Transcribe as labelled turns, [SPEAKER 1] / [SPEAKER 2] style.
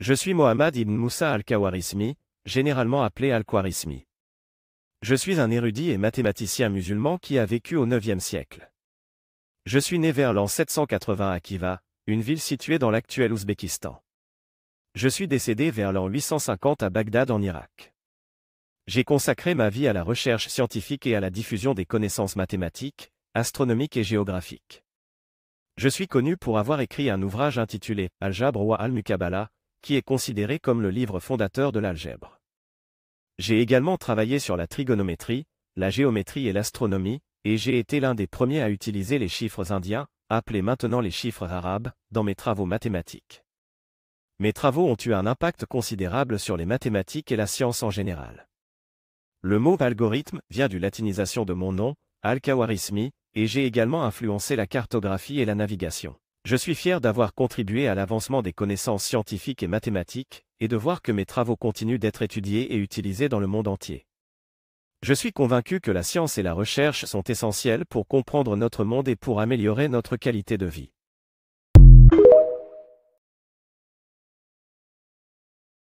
[SPEAKER 1] Je suis Mohammad ibn Moussa al-Khawarizmi, généralement appelé al-Khwarizmi. Je suis un érudit et mathématicien musulman qui a vécu au IXe siècle. Je suis né vers l'an 780 à Kiva, une ville située dans l'actuel Ouzbékistan. Je suis décédé vers l'an 850 à Bagdad en Irak. J'ai consacré ma vie à la recherche scientifique et à la diffusion des connaissances mathématiques, astronomiques et géographiques. Je suis connu pour avoir écrit un ouvrage intitulé al wa al-Mukabala, qui est considéré comme le livre fondateur de l'algèbre. J'ai également travaillé sur la trigonométrie, la géométrie et l'astronomie, et j'ai été l'un des premiers à utiliser les chiffres indiens, appelés maintenant les chiffres arabes, dans mes travaux mathématiques. Mes travaux ont eu un impact considérable sur les mathématiques et la science en général. Le mot algorithme vient du latinisation de mon nom, al kawarismi et j'ai également influencé la cartographie et la navigation. Je suis fier d'avoir contribué à l'avancement des connaissances scientifiques et mathématiques, et de voir que mes travaux continuent d'être étudiés et utilisés dans le monde entier. Je suis convaincu que la science et la recherche sont essentielles pour comprendre notre monde et pour améliorer notre qualité de vie.